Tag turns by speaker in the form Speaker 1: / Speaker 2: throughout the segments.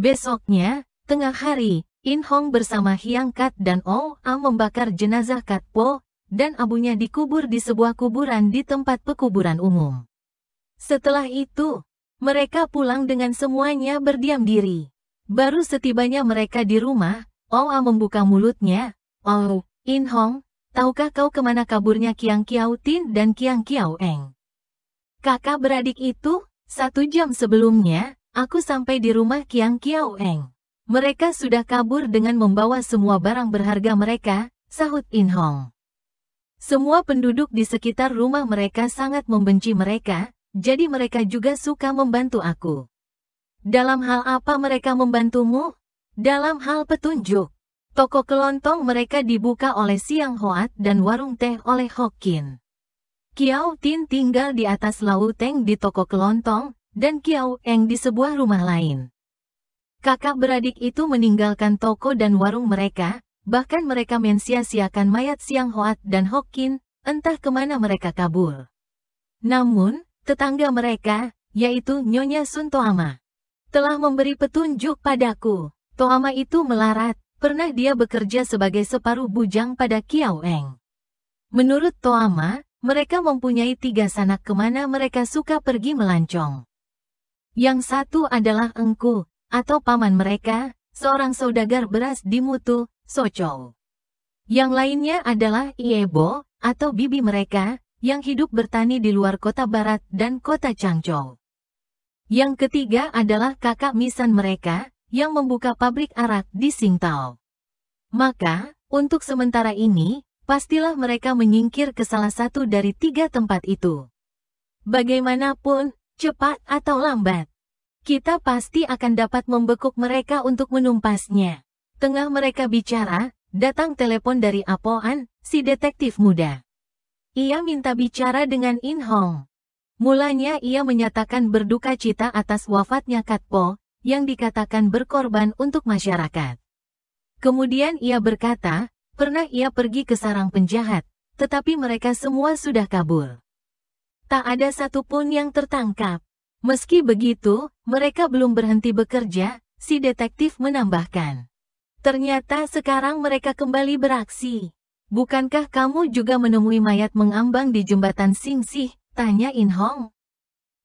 Speaker 1: Besoknya, tengah hari, In Hong bersama Hyang Kat dan Oh A membakar jenazah Kat Po, dan abunya dikubur di sebuah kuburan di tempat pekuburan umum. Setelah itu, mereka pulang dengan semuanya berdiam diri. Baru setibanya mereka di rumah, oh A membuka mulutnya. Oh, In Hong, tahukah kau kemana kaburnya Kiang Kiao Tin dan Kiang Kiao Eng? Kakak beradik itu, satu jam sebelumnya, Aku sampai di rumah Kiang Kiao Eng. Mereka sudah kabur dengan membawa semua barang berharga mereka, sahut In Hong. Semua penduduk di sekitar rumah mereka sangat membenci mereka, jadi mereka juga suka membantu aku. Dalam hal apa mereka membantumu? Dalam hal petunjuk. Toko kelontong mereka dibuka oleh Siang Hoat dan warung teh oleh Hokin. Kiao Tin tinggal di atas Lauteng di toko kelontong, dan Kiao Eng di sebuah rumah lain. Kakak beradik itu meninggalkan toko dan warung mereka, bahkan mereka mensia-siakan mayat Siang Hoat dan Hokin, entah kemana mereka kabur. Namun, tetangga mereka, yaitu Nyonya Sun Toama, telah memberi petunjuk padaku. Toama itu melarat, pernah dia bekerja sebagai separuh bujang pada Kiao Eng. Menurut Toama, mereka mempunyai tiga sanak kemana mereka suka pergi melancong. Yang satu adalah engku, atau paman mereka, seorang saudagar beras di Mutu, Sochow. Yang lainnya adalah Iebo, atau bibi mereka, yang hidup bertani di luar kota barat dan kota Changchow. Yang ketiga adalah kakak misan mereka, yang membuka pabrik arak di Singtao. Maka, untuk sementara ini, pastilah mereka menyingkir ke salah satu dari tiga tempat itu. Bagaimanapun, cepat atau lambat, kita pasti akan dapat membekuk mereka untuk menumpasnya. Tengah mereka bicara, datang telepon dari Apoan, si detektif muda. Ia minta bicara dengan In Hong. Mulanya ia menyatakan berduka cita atas wafatnya Kat Po, yang dikatakan berkorban untuk masyarakat. Kemudian ia berkata, pernah ia pergi ke sarang penjahat, tetapi mereka semua sudah kabur tak ada satupun yang tertangkap. Meski begitu, mereka belum berhenti bekerja, si detektif menambahkan. Ternyata sekarang mereka kembali beraksi. Bukankah kamu juga menemui mayat mengambang di jembatan Singsih? Tanya In Hong.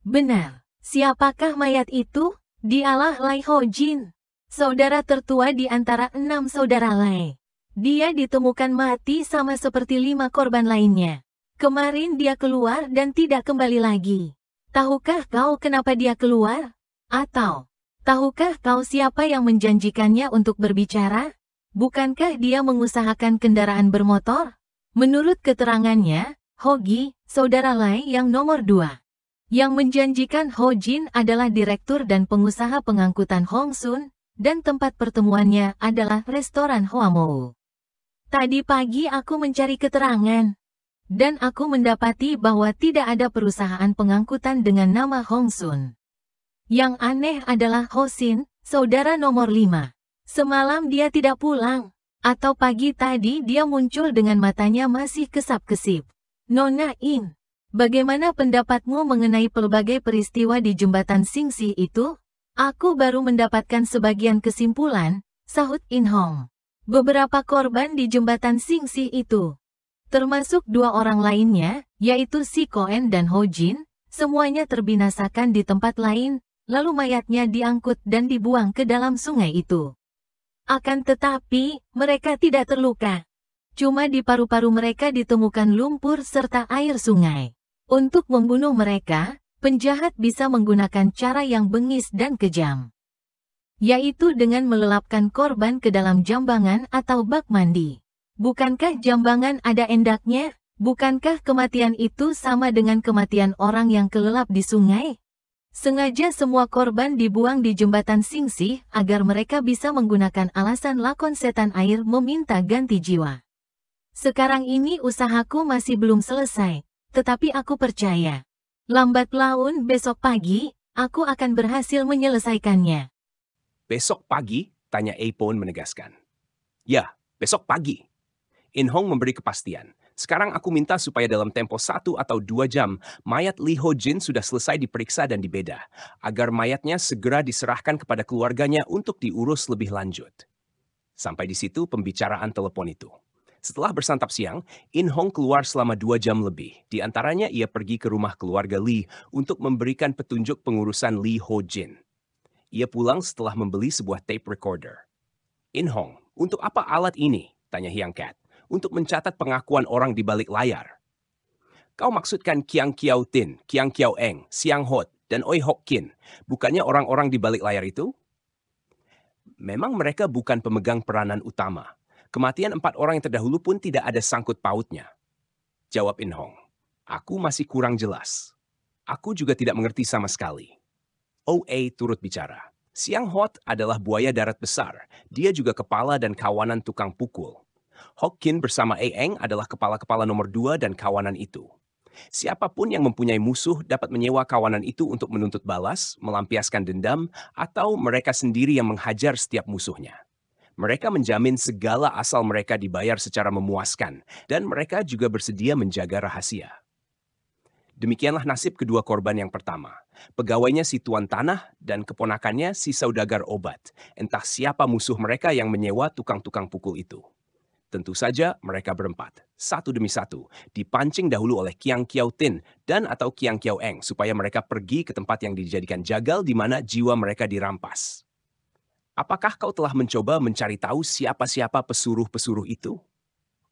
Speaker 1: Benar. Siapakah mayat itu? Dialah Lai Ho Jin. Saudara tertua di antara enam saudara Lai. Dia ditemukan mati sama seperti lima korban lainnya. Kemarin dia keluar dan tidak kembali lagi. Tahukah kau kenapa dia keluar? Atau, tahukah kau siapa yang menjanjikannya untuk berbicara? Bukankah dia mengusahakan kendaraan bermotor? Menurut keterangannya, Hogi, saudara Lai yang nomor dua. Yang menjanjikan Ho Jin adalah direktur dan pengusaha pengangkutan Hong Sun, dan tempat pertemuannya adalah restoran Mou. Tadi pagi aku mencari keterangan. Dan aku mendapati bahwa tidak ada perusahaan pengangkutan dengan nama Hong Sun. Yang aneh adalah Hosin, saudara nomor lima. Semalam dia tidak pulang, atau pagi tadi dia muncul dengan matanya masih kesap-kesip. Nona In, bagaimana pendapatmu mengenai pelbagai peristiwa di jembatan Singsi itu? Aku baru mendapatkan sebagian kesimpulan, sahut In Hong. Beberapa korban di jembatan Singsi itu termasuk dua orang lainnya, yaitu Si Koen dan Ho Jin, semuanya terbinasakan di tempat lain, lalu mayatnya diangkut dan dibuang ke dalam sungai itu. Akan tetapi, mereka tidak terluka. Cuma di paru-paru mereka ditemukan lumpur serta air sungai. Untuk membunuh mereka, penjahat bisa menggunakan cara yang bengis dan kejam. Yaitu dengan melelapkan korban ke dalam jambangan atau bak mandi. Bukankah jambangan ada endaknya? Bukankah kematian itu sama dengan kematian orang yang kelelap di sungai? Sengaja semua korban dibuang di jembatan Singsi agar mereka bisa menggunakan alasan lakon setan air meminta ganti jiwa. Sekarang ini usahaku masih belum selesai, tetapi aku percaya. Lambat laun besok pagi, aku akan berhasil menyelesaikannya.
Speaker 2: Besok pagi? Tanya Apon menegaskan. Ya, besok pagi. In Hong memberi kepastian. Sekarang aku minta supaya dalam tempo satu atau dua jam, mayat Lee Ho Jin sudah selesai diperiksa dan dibedah. agar mayatnya segera diserahkan kepada keluarganya untuk diurus lebih lanjut. Sampai di situ pembicaraan telepon itu. Setelah bersantap siang, In Hong keluar selama dua jam lebih. Di antaranya ia pergi ke rumah keluarga Lee untuk memberikan petunjuk pengurusan Lee Ho Jin. Ia pulang setelah membeli sebuah tape recorder. In Hong, untuk apa alat ini? Tanya Hyang Cat untuk mencatat pengakuan orang di balik layar. Kau maksudkan Kiang Kiao Tin, Kiang Kiao Eng, Siang Hot, dan Oi Hok Kin, bukannya orang-orang di balik layar itu? Memang mereka bukan pemegang peranan utama. Kematian empat orang yang terdahulu pun tidak ada sangkut pautnya. Jawab In Hong, aku masih kurang jelas. Aku juga tidak mengerti sama sekali. OA turut bicara. Siang Hot adalah buaya darat besar. Dia juga kepala dan kawanan tukang pukul. Hokkin bersama Aeng adalah kepala-kepala nomor dua dan kawanan itu. Siapapun yang mempunyai musuh dapat menyewa kawanan itu untuk menuntut balas, melampiaskan dendam, atau mereka sendiri yang menghajar setiap musuhnya. Mereka menjamin segala asal mereka dibayar secara memuaskan, dan mereka juga bersedia menjaga rahasia. Demikianlah nasib kedua korban yang pertama. Pegawainya si tuan tanah dan keponakannya si saudagar obat. Entah siapa musuh mereka yang menyewa tukang-tukang pukul itu. Tentu saja mereka berempat, satu demi satu, dipancing dahulu oleh Kiang Kiao Tin dan atau Kiang Kiao Eng supaya mereka pergi ke tempat yang dijadikan jagal di mana jiwa mereka dirampas. Apakah kau telah mencoba mencari tahu siapa-siapa pesuruh-pesuruh itu?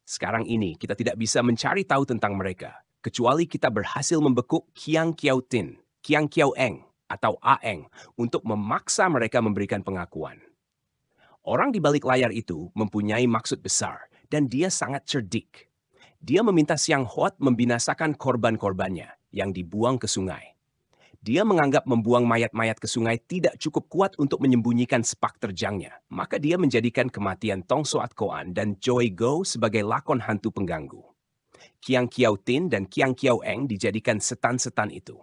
Speaker 2: Sekarang ini kita tidak bisa mencari tahu tentang mereka, kecuali kita berhasil membekuk Kiang Kiao Tin, Kiang Kiao Eng, atau Aeng untuk memaksa mereka memberikan pengakuan. Orang di balik layar itu mempunyai maksud besar, dan dia sangat cerdik. Dia meminta Siang Hot membinasakan korban-korbannya yang dibuang ke sungai. Dia menganggap membuang mayat-mayat ke sungai tidak cukup kuat untuk menyembunyikan sepak terjangnya. Maka dia menjadikan kematian Tong Soat Koan dan joy Go sebagai lakon hantu pengganggu. Kiang Kiao Tin dan Kiang Kiao Eng dijadikan setan-setan itu.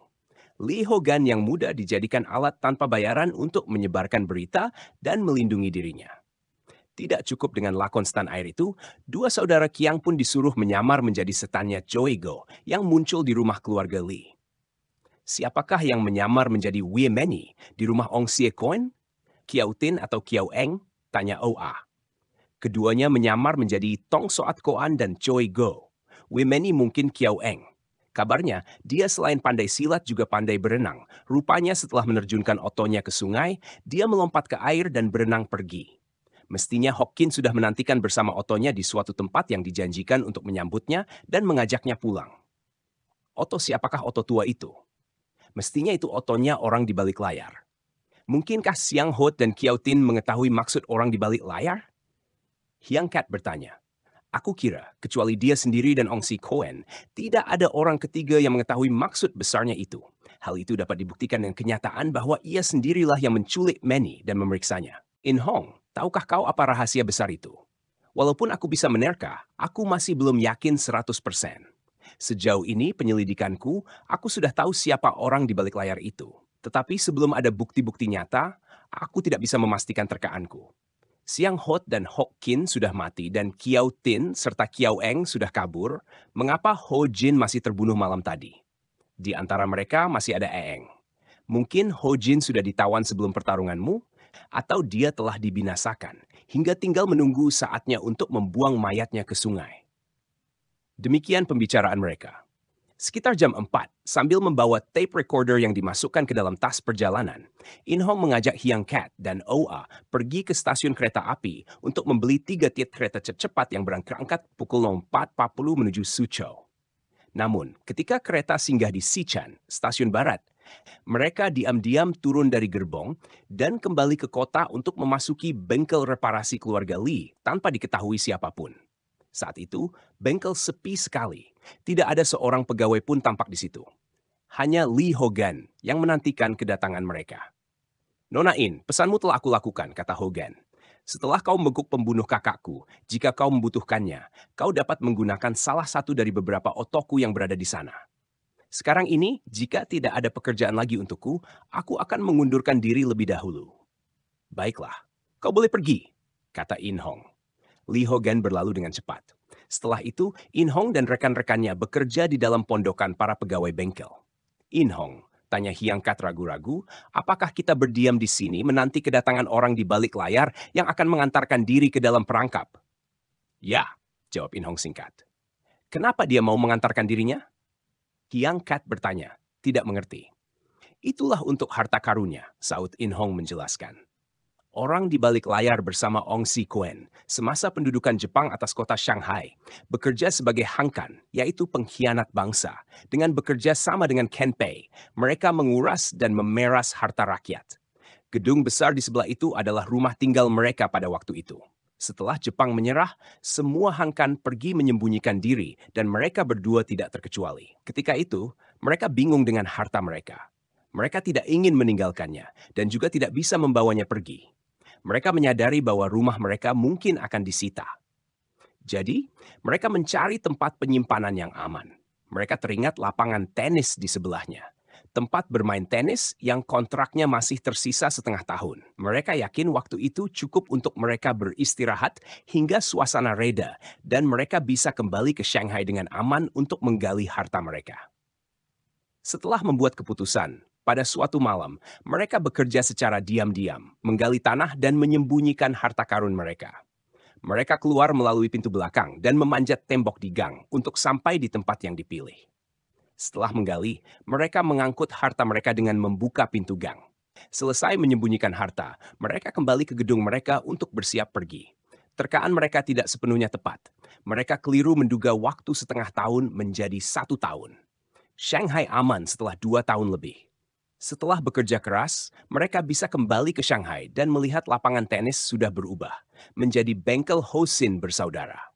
Speaker 2: Li Hogan yang muda dijadikan alat tanpa bayaran untuk menyebarkan berita dan melindungi dirinya. Tidak cukup dengan lakon setan air itu, dua saudara Kiang pun disuruh menyamar menjadi setannya Joy Go yang muncul di rumah keluarga Lee. Siapakah yang menyamar menjadi Wei Meni di rumah Ong Sie Koen, Kiao Tin atau Kiao Eng? Tanya Oa. Keduanya menyamar menjadi Tong Soat Koan dan Choi Go. Wei Meni mungkin Kiao Eng. Kabarnya, dia selain pandai silat juga pandai berenang. Rupanya setelah menerjunkan otonya ke sungai, dia melompat ke air dan berenang pergi. Mestinya Hawkins sudah menantikan bersama Otonya di suatu tempat yang dijanjikan untuk menyambutnya dan mengajaknya pulang. Oto siapakah Oto tua itu? Mestinya itu Otonya orang di balik layar. Mungkinkah Siang Hot dan Kiao Tin mengetahui maksud orang di balik layar? Hyang Kat bertanya. Aku kira, kecuali dia sendiri dan Ong Si Koen, tidak ada orang ketiga yang mengetahui maksud besarnya itu. Hal itu dapat dibuktikan dengan kenyataan bahwa ia sendirilah yang menculik Manny dan memeriksanya. In Hong, Tahukah kau apa rahasia besar itu? Walaupun aku bisa menerka, aku masih belum yakin 100%. Sejauh ini penyelidikanku, aku sudah tahu siapa orang di balik layar itu. Tetapi sebelum ada bukti-bukti nyata, aku tidak bisa memastikan terkaanku. Siang Hot dan Hok Kin sudah mati dan Kiao Tin serta Kiao Eng sudah kabur, mengapa Ho Jin masih terbunuh malam tadi? Di antara mereka masih ada Eng. Mungkin Ho Jin sudah ditawan sebelum pertarunganmu, atau dia telah dibinasakan, hingga tinggal menunggu saatnya untuk membuang mayatnya ke sungai. Demikian pembicaraan mereka. Sekitar jam 4, sambil membawa tape recorder yang dimasukkan ke dalam tas perjalanan, Inhong mengajak Hyang Cat dan Oa pergi ke stasiun kereta api untuk membeli tiga tiket kereta cepat yang berangkat pukul 4.40 menuju Suzhou. Namun, ketika kereta singgah di Sichuan, stasiun barat, mereka diam-diam turun dari gerbong dan kembali ke kota untuk memasuki bengkel reparasi keluarga Lee tanpa diketahui siapapun. Saat itu, bengkel sepi sekali. Tidak ada seorang pegawai pun tampak di situ. Hanya Lee Hogan yang menantikan kedatangan mereka. Nona In, pesanmu telah aku lakukan, kata Hogan. Setelah kau membekuk pembunuh kakakku, jika kau membutuhkannya, kau dapat menggunakan salah satu dari beberapa otoku yang berada di sana. Sekarang ini, jika tidak ada pekerjaan lagi untukku, aku akan mengundurkan diri lebih dahulu. Baiklah, kau boleh pergi, kata In Hong. Li Hogan berlalu dengan cepat. Setelah itu, In Hong dan rekan-rekannya bekerja di dalam pondokan para pegawai bengkel. In Hong, tanya Hyangkat ragu-ragu, apakah kita berdiam di sini menanti kedatangan orang di balik layar yang akan mengantarkan diri ke dalam perangkap? Ya, jawab In Hong singkat. Kenapa dia mau mengantarkan dirinya? Kiang Kat bertanya, tidak mengerti. Itulah untuk harta karunnya, Saud In Hong menjelaskan. Orang di balik layar bersama Ong Si Kuen, semasa pendudukan Jepang atas kota Shanghai, bekerja sebagai hankan, yaitu pengkhianat bangsa. Dengan bekerja sama dengan Ken Pei, mereka menguras dan memeras harta rakyat. Gedung besar di sebelah itu adalah rumah tinggal mereka pada waktu itu. Setelah Jepang menyerah, semua Hankan pergi menyembunyikan diri dan mereka berdua tidak terkecuali. Ketika itu, mereka bingung dengan harta mereka. Mereka tidak ingin meninggalkannya dan juga tidak bisa membawanya pergi. Mereka menyadari bahwa rumah mereka mungkin akan disita. Jadi, mereka mencari tempat penyimpanan yang aman. Mereka teringat lapangan tenis di sebelahnya tempat bermain tenis yang kontraknya masih tersisa setengah tahun. Mereka yakin waktu itu cukup untuk mereka beristirahat hingga suasana reda dan mereka bisa kembali ke Shanghai dengan aman untuk menggali harta mereka. Setelah membuat keputusan, pada suatu malam, mereka bekerja secara diam-diam, menggali tanah dan menyembunyikan harta karun mereka. Mereka keluar melalui pintu belakang dan memanjat tembok di gang untuk sampai di tempat yang dipilih. Setelah menggali, mereka mengangkut harta mereka dengan membuka pintu gang. Selesai menyembunyikan harta, mereka kembali ke gedung mereka untuk bersiap pergi. Terkaan mereka tidak sepenuhnya tepat. Mereka keliru menduga waktu setengah tahun menjadi satu tahun. Shanghai aman setelah dua tahun lebih. Setelah bekerja keras, mereka bisa kembali ke Shanghai dan melihat lapangan tenis sudah berubah menjadi bengkel Hosin bersaudara.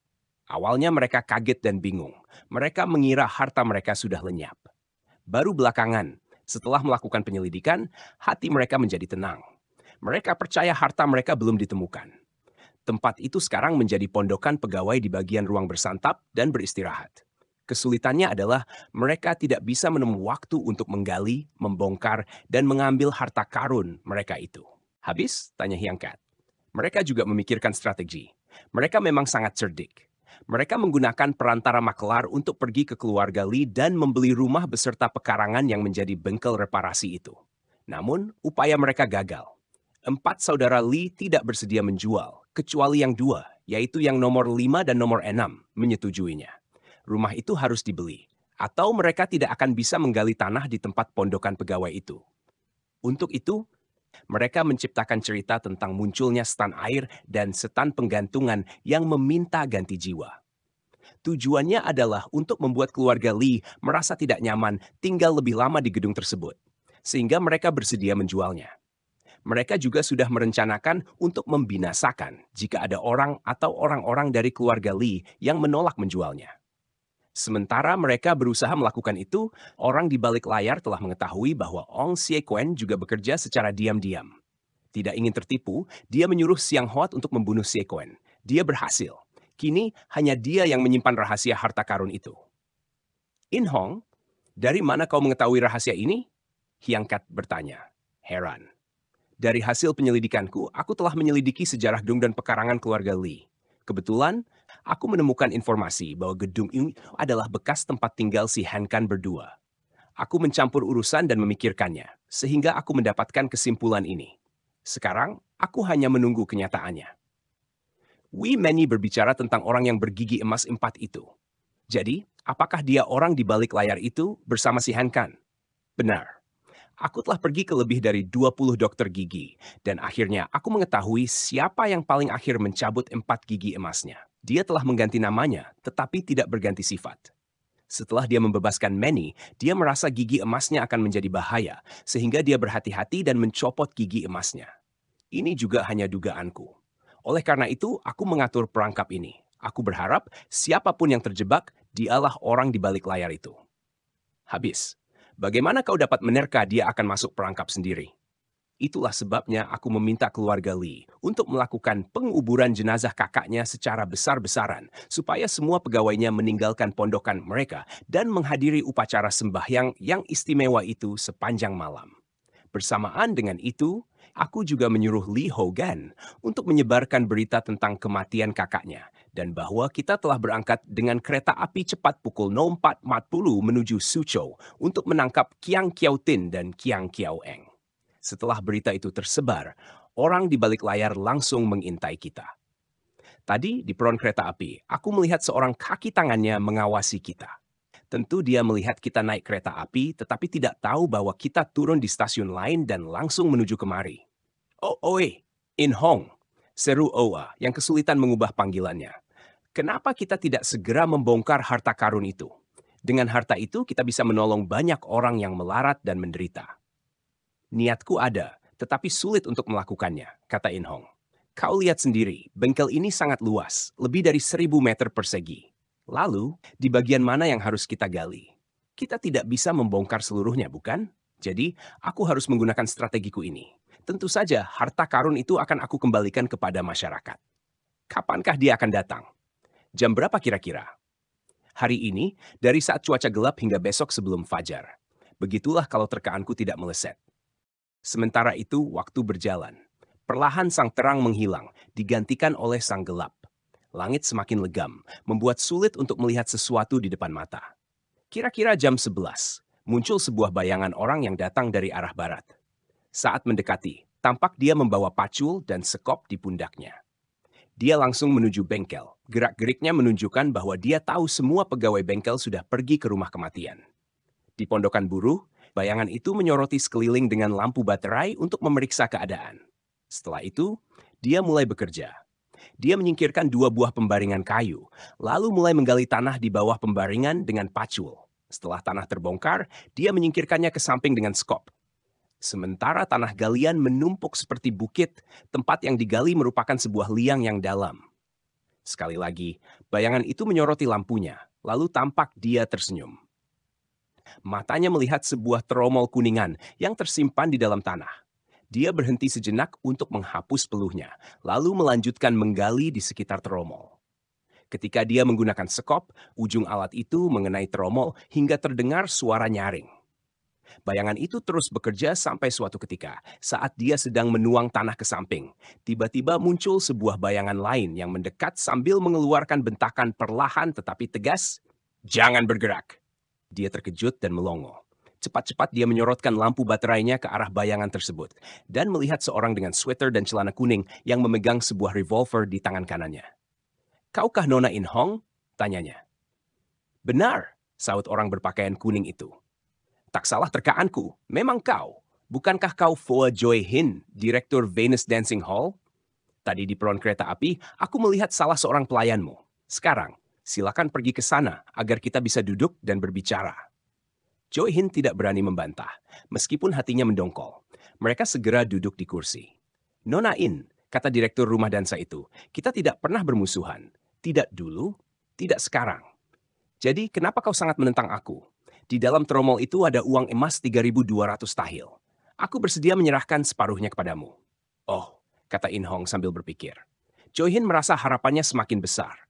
Speaker 2: Awalnya mereka kaget dan bingung. Mereka mengira harta mereka sudah lenyap. Baru belakangan, setelah melakukan penyelidikan, hati mereka menjadi tenang. Mereka percaya harta mereka belum ditemukan. Tempat itu sekarang menjadi pondokan pegawai di bagian ruang bersantap dan beristirahat. Kesulitannya adalah mereka tidak bisa menemukan waktu untuk menggali, membongkar, dan mengambil harta karun mereka itu. Habis, tanya Hiangkat. Mereka juga memikirkan strategi. Mereka memang sangat cerdik. Mereka menggunakan perantara makelar untuk pergi ke keluarga Li dan membeli rumah beserta pekarangan yang menjadi bengkel reparasi itu. Namun, upaya mereka gagal. Empat saudara Li tidak bersedia menjual, kecuali yang dua, yaitu yang nomor lima dan nomor enam, menyetujuinya. Rumah itu harus dibeli, atau mereka tidak akan bisa menggali tanah di tempat pondokan pegawai itu. Untuk itu, mereka menciptakan cerita tentang munculnya setan air dan setan penggantungan yang meminta ganti jiwa. Tujuannya adalah untuk membuat keluarga Lee merasa tidak nyaman tinggal lebih lama di gedung tersebut, sehingga mereka bersedia menjualnya. Mereka juga sudah merencanakan untuk membinasakan jika ada orang atau orang-orang dari keluarga Lee yang menolak menjualnya. Sementara mereka berusaha melakukan itu, orang di balik layar telah mengetahui bahwa Ong Siekwen juga bekerja secara diam-diam. Tidak ingin tertipu, dia menyuruh Siang Hoat untuk membunuh Siekwen. Dia berhasil. Kini, hanya dia yang menyimpan rahasia harta karun itu. In Hong, dari mana kau mengetahui rahasia ini? Hiang Kat bertanya. Heran. Dari hasil penyelidikanku, aku telah menyelidiki sejarah Dung dan pekarangan keluarga Lee. Kebetulan, aku menemukan informasi bahwa gedung ini adalah bekas tempat tinggal si Hankan berdua. Aku mencampur urusan dan memikirkannya, sehingga aku mendapatkan kesimpulan ini. Sekarang, aku hanya menunggu kenyataannya. We Many berbicara tentang orang yang bergigi emas empat itu. Jadi, apakah dia orang di balik layar itu bersama si Hankan? Benar. Aku telah pergi ke lebih dari 20 dokter gigi, dan akhirnya aku mengetahui siapa yang paling akhir mencabut empat gigi emasnya. Dia telah mengganti namanya, tetapi tidak berganti sifat. Setelah dia membebaskan Manny, dia merasa gigi emasnya akan menjadi bahaya, sehingga dia berhati-hati dan mencopot gigi emasnya. Ini juga hanya dugaanku. Oleh karena itu, aku mengatur perangkap ini. Aku berharap siapapun yang terjebak, dialah orang di balik layar itu. Habis. Bagaimana kau dapat menerka dia akan masuk perangkap sendiri? Itulah sebabnya aku meminta keluarga Lee untuk melakukan penguburan jenazah kakaknya secara besar-besaran supaya semua pegawainya meninggalkan pondokan mereka dan menghadiri upacara sembahyang yang istimewa itu sepanjang malam. Bersamaan dengan itu, aku juga menyuruh Lee Hogan untuk menyebarkan berita tentang kematian kakaknya dan bahwa kita telah berangkat dengan kereta api cepat pukul 04.40 menuju Suzhou untuk menangkap Kiang Kiao Tin dan Kiang Kiao Eng. Setelah berita itu tersebar, orang di balik layar langsung mengintai kita. Tadi di peron kereta api, aku melihat seorang kaki tangannya mengawasi kita. Tentu dia melihat kita naik kereta api, tetapi tidak tahu bahwa kita turun di stasiun lain dan langsung menuju kemari. Oh, oi, oh, eh, In Hong, seru Owa yang kesulitan mengubah panggilannya. Kenapa kita tidak segera membongkar harta karun itu? Dengan harta itu, kita bisa menolong banyak orang yang melarat dan menderita. Niatku ada, tetapi sulit untuk melakukannya, kata In Hong. Kau lihat sendiri, bengkel ini sangat luas, lebih dari seribu meter persegi. Lalu, di bagian mana yang harus kita gali? Kita tidak bisa membongkar seluruhnya, bukan? Jadi, aku harus menggunakan strategiku ini. Tentu saja, harta karun itu akan aku kembalikan kepada masyarakat. Kapankah dia akan datang? Jam berapa kira-kira? Hari ini, dari saat cuaca gelap hingga besok sebelum fajar. Begitulah kalau terkaanku tidak meleset. Sementara itu, waktu berjalan. Perlahan sang terang menghilang, digantikan oleh sang gelap. Langit semakin legam, membuat sulit untuk melihat sesuatu di depan mata. Kira-kira jam 11, muncul sebuah bayangan orang yang datang dari arah barat. Saat mendekati, tampak dia membawa pacul dan sekop di pundaknya. Dia langsung menuju bengkel. Gerak-geriknya menunjukkan bahwa dia tahu semua pegawai bengkel sudah pergi ke rumah kematian. Di pondokan buruh, Bayangan itu menyoroti sekeliling dengan lampu baterai untuk memeriksa keadaan. Setelah itu, dia mulai bekerja. Dia menyingkirkan dua buah pembaringan kayu, lalu mulai menggali tanah di bawah pembaringan dengan pacul. Setelah tanah terbongkar, dia menyingkirkannya ke samping dengan skop. Sementara tanah galian menumpuk seperti bukit, tempat yang digali merupakan sebuah liang yang dalam. Sekali lagi, bayangan itu menyoroti lampunya, lalu tampak dia tersenyum. Matanya melihat sebuah tromol kuningan yang tersimpan di dalam tanah. Dia berhenti sejenak untuk menghapus peluhnya, lalu melanjutkan menggali di sekitar tromol. Ketika dia menggunakan sekop, ujung alat itu mengenai tromol hingga terdengar suara nyaring. Bayangan itu terus bekerja sampai suatu ketika, saat dia sedang menuang tanah ke samping, tiba-tiba muncul sebuah bayangan lain yang mendekat sambil mengeluarkan bentakan perlahan tetapi tegas, "Jangan bergerak!" Dia terkejut dan melongo. Cepat-cepat dia menyorotkan lampu baterainya ke arah bayangan tersebut dan melihat seorang dengan sweater dan celana kuning yang memegang sebuah revolver di tangan kanannya. Kaukah Nona In Hong? Tanyanya. Benar, sahut orang berpakaian kuning itu. Tak salah terkaanku, memang kau. Bukankah kau Foa Joy Hin, Direktur Venus Dancing Hall? Tadi di peron kereta api, aku melihat salah seorang pelayanmu. Sekarang, silakan pergi ke sana agar kita bisa duduk dan berbicara. Joy Hin tidak berani membantah, meskipun hatinya mendongkol. Mereka segera duduk di kursi. Nona In, kata direktur rumah dansa itu, kita tidak pernah bermusuhan. Tidak dulu, tidak sekarang. Jadi kenapa kau sangat menentang aku? Di dalam tromol itu ada uang emas 3.200 tahil. Aku bersedia menyerahkan separuhnya kepadamu. Oh, kata In Hong sambil berpikir. Joy Hin merasa harapannya semakin besar.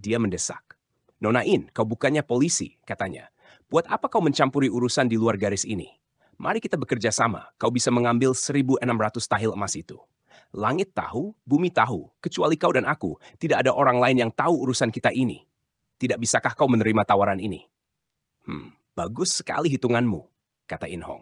Speaker 2: Dia mendesak. Nonain, kau bukannya polisi, katanya. Buat apa kau mencampuri urusan di luar garis ini? Mari kita bekerja sama, kau bisa mengambil 1.600 tahil emas itu. Langit tahu, bumi tahu, kecuali kau dan aku, tidak ada orang lain yang tahu urusan kita ini. Tidak bisakah kau menerima tawaran ini? Hmm, bagus sekali hitunganmu, kata In Hong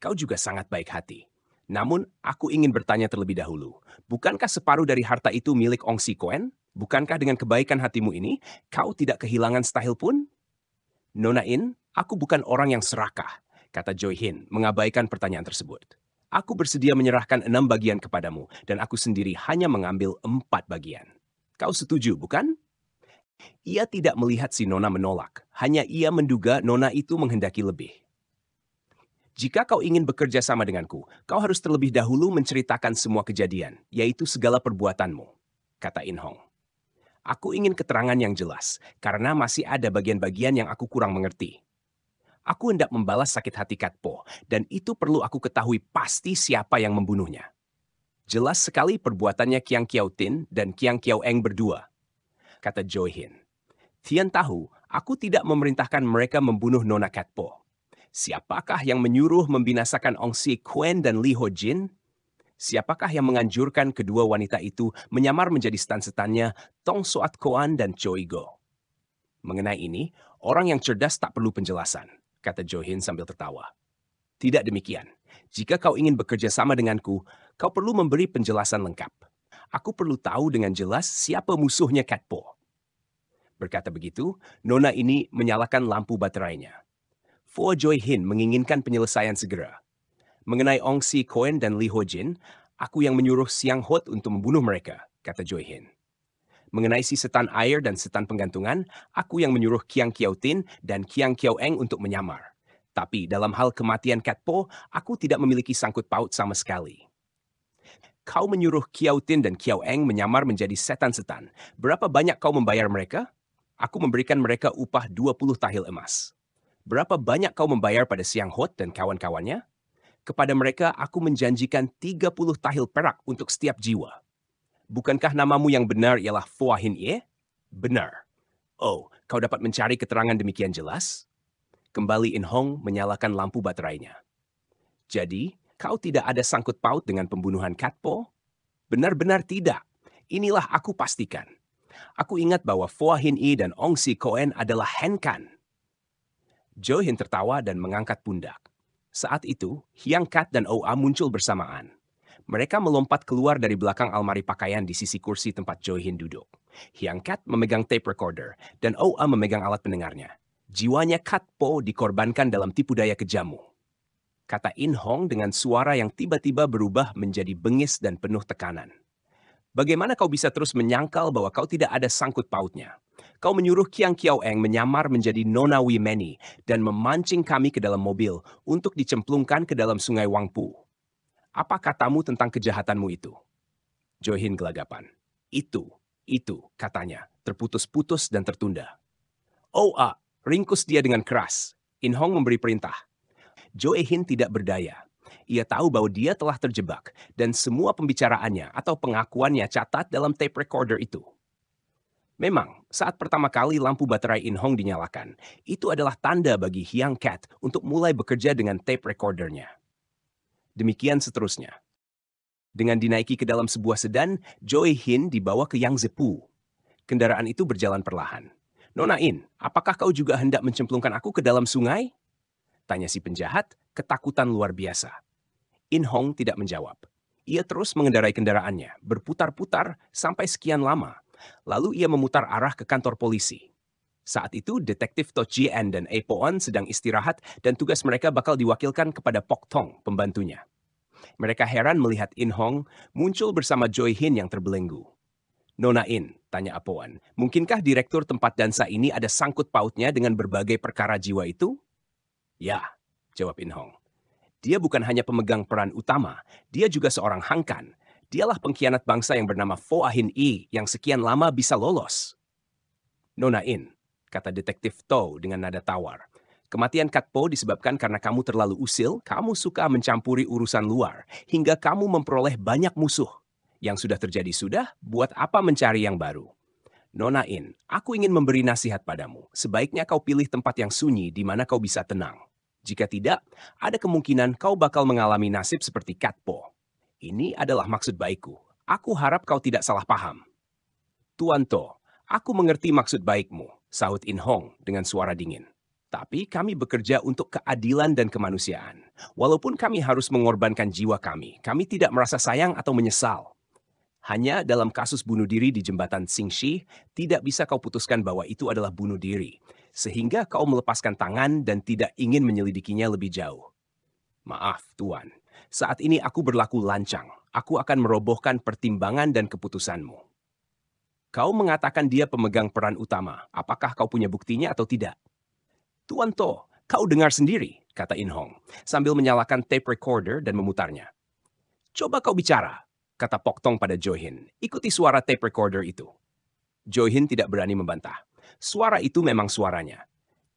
Speaker 2: Kau juga sangat baik hati. Namun, aku ingin bertanya terlebih dahulu. Bukankah separuh dari harta itu milik Ong Si Koen? Bukankah dengan kebaikan hatimu ini, kau tidak kehilangan style pun? Nona In, aku bukan orang yang serakah, kata Joy Hin, mengabaikan pertanyaan tersebut. Aku bersedia menyerahkan enam bagian kepadamu, dan aku sendiri hanya mengambil empat bagian. Kau setuju, bukan? Ia tidak melihat si Nona menolak, hanya ia menduga Nona itu menghendaki lebih. Jika kau ingin bekerja sama denganku, kau harus terlebih dahulu menceritakan semua kejadian, yaitu segala perbuatanmu, kata In Hong. Aku ingin keterangan yang jelas, karena masih ada bagian-bagian yang aku kurang mengerti. Aku hendak membalas sakit hati Katpo, dan itu perlu aku ketahui pasti siapa yang membunuhnya. Jelas sekali perbuatannya Kiang Kiao Tin dan Kiang Kiao Eng berdua, kata Joy Hin. Tian tahu, aku tidak memerintahkan mereka membunuh Nona Katpo. Siapakah yang menyuruh membinasakan Ong Si Kuen dan Li Ho Jin? siapakah yang menganjurkan kedua wanita itu menyamar menjadi setan-setannya Tong Soat Koan dan Choi Go. Mengenai ini, orang yang cerdas tak perlu penjelasan, kata Jo Hin sambil tertawa. Tidak demikian. Jika kau ingin bekerja sama denganku, kau perlu memberi penjelasan lengkap. Aku perlu tahu dengan jelas siapa musuhnya Kat Po. Berkata begitu, Nona ini menyalakan lampu baterainya. Fo Joy Hin menginginkan penyelesaian segera, mengenai Ong Si Koen dan Lee Ho Jin, aku yang menyuruh Siang Hot untuk membunuh mereka, kata Joy Hin. Mengenai si setan air dan setan penggantungan, aku yang menyuruh Kiang Kiao Tin dan Kiang Kiao Eng untuk menyamar. Tapi dalam hal kematian Kat Po, aku tidak memiliki sangkut paut sama sekali. Kau menyuruh Kiao Tin dan Kiao Eng menyamar menjadi setan-setan. Berapa banyak kau membayar mereka? Aku memberikan mereka upah 20 tahil emas. Berapa banyak kau membayar pada Siang Hot dan kawan-kawannya? Kepada mereka aku menjanjikan 30 tahil perak untuk setiap jiwa. Bukankah namamu yang benar ialah Fuahin Ye? Benar. Oh, kau dapat mencari keterangan demikian jelas? Kembali In Hong menyalakan lampu baterainya. Jadi, kau tidak ada sangkut paut dengan pembunuhan Katpo? Benar-benar tidak. Inilah aku pastikan. Aku ingat bahwa Fua Hin Yi dan Ong Si Koen adalah Henkan. Jo Hin tertawa dan mengangkat pundak. Saat itu, Hyang Kat dan Oa muncul bersamaan. Mereka melompat keluar dari belakang almari pakaian di sisi kursi tempat Jo Hin duduk. Hyang Kat memegang tape recorder, dan Oa memegang alat pendengarnya. Jiwanya Kat Po dikorbankan dalam tipu daya kejamu. Kata In Hong dengan suara yang tiba-tiba berubah menjadi bengis dan penuh tekanan. Bagaimana kau bisa terus menyangkal bahwa kau tidak ada sangkut pautnya? Kau menyuruh Kiang Kiao Eng menyamar menjadi Nona Wimeni dan memancing kami ke dalam mobil untuk dicemplungkan ke dalam sungai Wangpu. Apa katamu tentang kejahatanmu itu? Johin gelagapan. Itu, itu, katanya, terputus-putus dan tertunda. Oh, ah, ringkus dia dengan keras. In Hong memberi perintah. Joehin tidak berdaya. Ia tahu bahwa dia telah terjebak dan semua pembicaraannya atau pengakuannya catat dalam tape recorder itu. Memang, saat pertama kali lampu baterai In Hong dinyalakan, itu adalah tanda bagi Hyang Cat untuk mulai bekerja dengan tape recordernya. Demikian seterusnya. Dengan dinaiki ke dalam sebuah sedan, Joey Hin dibawa ke Yang Zepu. Kendaraan itu berjalan perlahan. Nona In, apakah kau juga hendak mencemplungkan aku ke dalam sungai? Tanya si penjahat, ketakutan luar biasa. In Hong tidak menjawab. Ia terus mengendarai kendaraannya, berputar-putar sampai sekian lama, Lalu ia memutar arah ke kantor polisi. Saat itu, detektif Toji Jien dan sedang istirahat dan tugas mereka bakal diwakilkan kepada Pok Tong, pembantunya. Mereka heran melihat In Hong muncul bersama Joy Hin yang terbelenggu. Nona In, tanya Apo mungkinkah direktur tempat dansa ini ada sangkut pautnya dengan berbagai perkara jiwa itu? Ya, jawab In Hong. Dia bukan hanya pemegang peran utama, dia juga seorang hangkan, Dialah pengkhianat bangsa yang bernama Fo Ahin I yang sekian lama bisa lolos. Nona In, kata detektif To dengan nada tawar. Kematian Katpo disebabkan karena kamu terlalu usil, kamu suka mencampuri urusan luar, hingga kamu memperoleh banyak musuh. Yang sudah terjadi sudah, buat apa mencari yang baru? Nona In, aku ingin memberi nasihat padamu. Sebaiknya kau pilih tempat yang sunyi di mana kau bisa tenang. Jika tidak, ada kemungkinan kau bakal mengalami nasib seperti Katpo. Ini adalah maksud baikku. Aku harap kau tidak salah paham. Tuan To, aku mengerti maksud baikmu, sahut In Hong dengan suara dingin. Tapi kami bekerja untuk keadilan dan kemanusiaan. Walaupun kami harus mengorbankan jiwa kami, kami tidak merasa sayang atau menyesal. Hanya dalam kasus bunuh diri di jembatan Xingxi, tidak bisa kau putuskan bahwa itu adalah bunuh diri, sehingga kau melepaskan tangan dan tidak ingin menyelidikinya lebih jauh. Maaf, Tuan, saat ini aku berlaku lancang. Aku akan merobohkan pertimbangan dan keputusanmu. Kau mengatakan dia pemegang peran utama. Apakah kau punya buktinya atau tidak? Tuan To, kau dengar sendiri, kata In Hong, sambil menyalakan tape recorder dan memutarnya. Coba kau bicara, kata Pok Tong pada Jo Johin. Ikuti suara tape recorder itu. Jo Johin tidak berani membantah. Suara itu memang suaranya.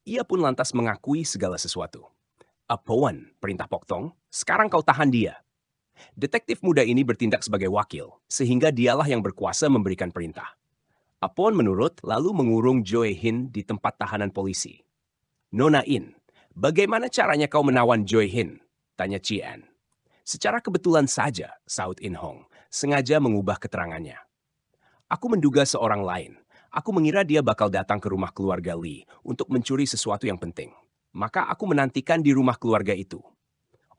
Speaker 2: Ia pun lantas mengakui segala sesuatu. Apoan, perintah Poktong, sekarang kau tahan dia. Detektif muda ini bertindak sebagai wakil, sehingga dialah yang berkuasa memberikan perintah. Apoan menurut, lalu mengurung Joe Hin di tempat tahanan polisi. Nona In, bagaimana caranya kau menawan Joe Hin? Tanya Cian. Secara kebetulan saja, Saud In Hong sengaja mengubah keterangannya. Aku menduga seorang lain. Aku mengira dia bakal datang ke rumah keluarga Lee untuk mencuri sesuatu yang penting. Maka aku menantikan di rumah keluarga itu.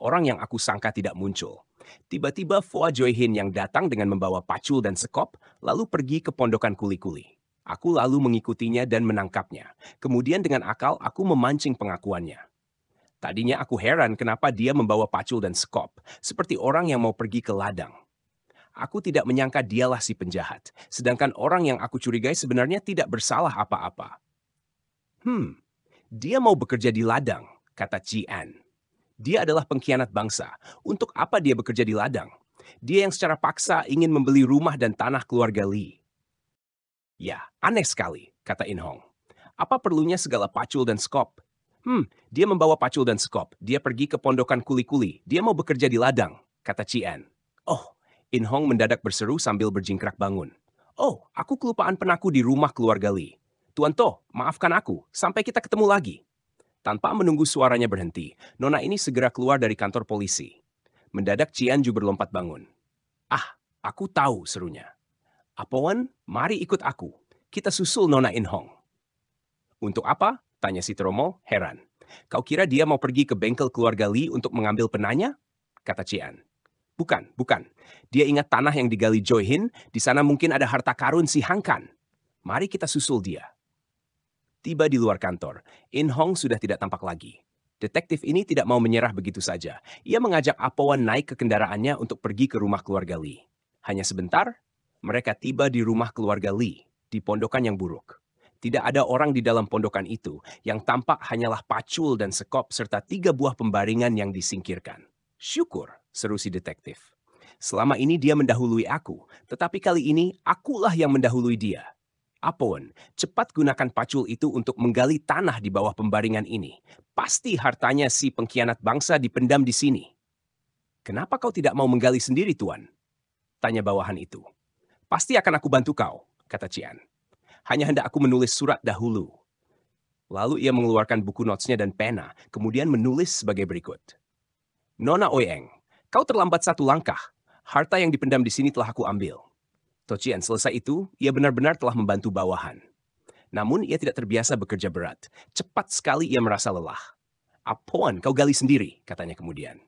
Speaker 2: Orang yang aku sangka tidak muncul. Tiba-tiba Foa Hin yang datang dengan membawa pacul dan sekop, lalu pergi ke pondokan kuli-kuli. Aku lalu mengikutinya dan menangkapnya. Kemudian dengan akal aku memancing pengakuannya. Tadinya aku heran kenapa dia membawa pacul dan sekop, seperti orang yang mau pergi ke ladang. Aku tidak menyangka dialah si penjahat, sedangkan orang yang aku curigai sebenarnya tidak bersalah apa-apa. Hmm, dia mau bekerja di ladang, kata Cian. Dia adalah pengkhianat bangsa. Untuk apa dia bekerja di ladang? Dia yang secara paksa ingin membeli rumah dan tanah keluarga Li. Ya, aneh sekali, kata In Hong. Apa perlunya segala pacul dan skop? Hmm, dia membawa pacul dan skop. Dia pergi ke pondokan kuli-kuli. Dia mau bekerja di ladang, kata Ci Oh, In Hong mendadak berseru sambil berjingkrak bangun. Oh, aku kelupaan penaku di rumah keluarga Li. Tuan Toh, maafkan aku. Sampai kita ketemu lagi. Tanpa menunggu suaranya berhenti, Nona ini segera keluar dari kantor polisi. Mendadak Cianju berlompat bangun. Ah, aku tahu serunya. Apoan, mari ikut aku. Kita susul Nona In Hong. Untuk apa? Tanya si Tromo, heran. Kau kira dia mau pergi ke bengkel keluarga Li untuk mengambil penanya? Kata Cian. Bukan, bukan. Dia ingat tanah yang digali Joy Hin, di sana mungkin ada harta karun si Hangkan. Mari kita susul dia. Tiba di luar kantor, In Hong sudah tidak tampak lagi. Detektif ini tidak mau menyerah begitu saja. Ia mengajak Apowan naik ke kendaraannya untuk pergi ke rumah keluarga Lee. Hanya sebentar, mereka tiba di rumah keluarga Lee, di pondokan yang buruk. Tidak ada orang di dalam pondokan itu, yang tampak hanyalah pacul dan sekop serta tiga buah pembaringan yang disingkirkan. Syukur, seru si detektif. Selama ini dia mendahului aku, tetapi kali ini akulah yang mendahului dia. Apun, cepat gunakan pacul itu untuk menggali tanah di bawah pembaringan ini. Pasti hartanya si pengkhianat bangsa dipendam di sini. Kenapa kau tidak mau menggali sendiri, Tuan? Tanya bawahan itu. Pasti akan aku bantu kau, kata Cian. Hanya hendak aku menulis surat dahulu. Lalu ia mengeluarkan buku notesnya dan pena, kemudian menulis sebagai berikut. Nona Oyeng, kau terlambat satu langkah. Harta yang dipendam di sini telah aku ambil. Tocian selesai itu, ia benar-benar telah membantu bawahan. Namun, ia tidak terbiasa bekerja berat. Cepat sekali ia merasa lelah. Apuan kau gali sendiri, katanya kemudian.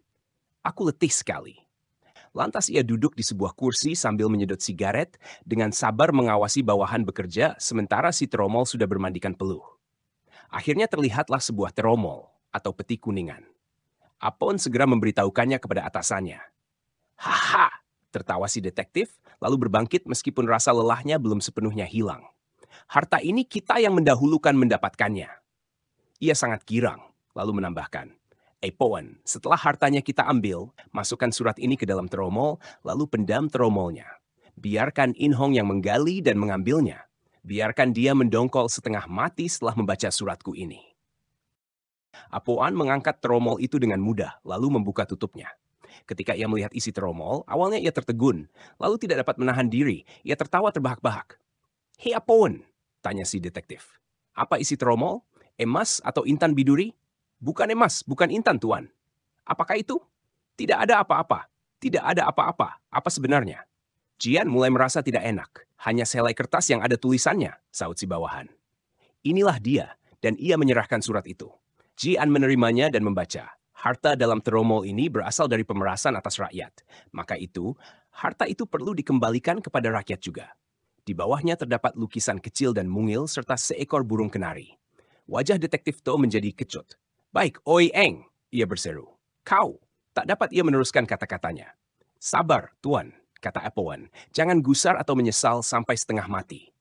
Speaker 2: Aku letih sekali. Lantas ia duduk di sebuah kursi sambil menyedot sigaret dengan sabar mengawasi bawahan bekerja sementara si teromol sudah bermandikan peluh. Akhirnya terlihatlah sebuah teromol atau peti kuningan. Apon segera memberitahukannya kepada atasannya. Haha, tertawa si detektif, lalu berbangkit meskipun rasa lelahnya belum sepenuhnya hilang. Harta ini kita yang mendahulukan mendapatkannya. Ia sangat girang, lalu menambahkan, Epoan, eh, setelah hartanya kita ambil, masukkan surat ini ke dalam teromol, lalu pendam teromolnya. Biarkan In Hong yang menggali dan mengambilnya. Biarkan dia mendongkol setengah mati setelah membaca suratku ini. Apoan mengangkat teromol itu dengan mudah, lalu membuka tutupnya. Ketika ia melihat isi teromol, awalnya ia tertegun, lalu tidak dapat menahan diri. Ia tertawa terbahak-bahak. Hei apaan? Tanya si detektif. Apa isi teromol? Emas atau intan biduri? Bukan emas, bukan intan, Tuan. Apakah itu? Tidak ada apa-apa. Tidak ada apa-apa. Apa sebenarnya? Jian mulai merasa tidak enak. Hanya selai kertas yang ada tulisannya, saut si bawahan. Inilah dia, dan ia menyerahkan surat itu. Jian menerimanya dan membaca. Harta dalam teromol ini berasal dari pemerasan atas rakyat. Maka itu, harta itu perlu dikembalikan kepada rakyat juga. Di bawahnya terdapat lukisan kecil dan mungil serta seekor burung kenari. Wajah detektif To menjadi kecut. Baik, Oi Eng, ia berseru. Kau, tak dapat ia meneruskan kata-katanya. Sabar, Tuan, kata Epoan. Jangan gusar atau menyesal sampai setengah mati.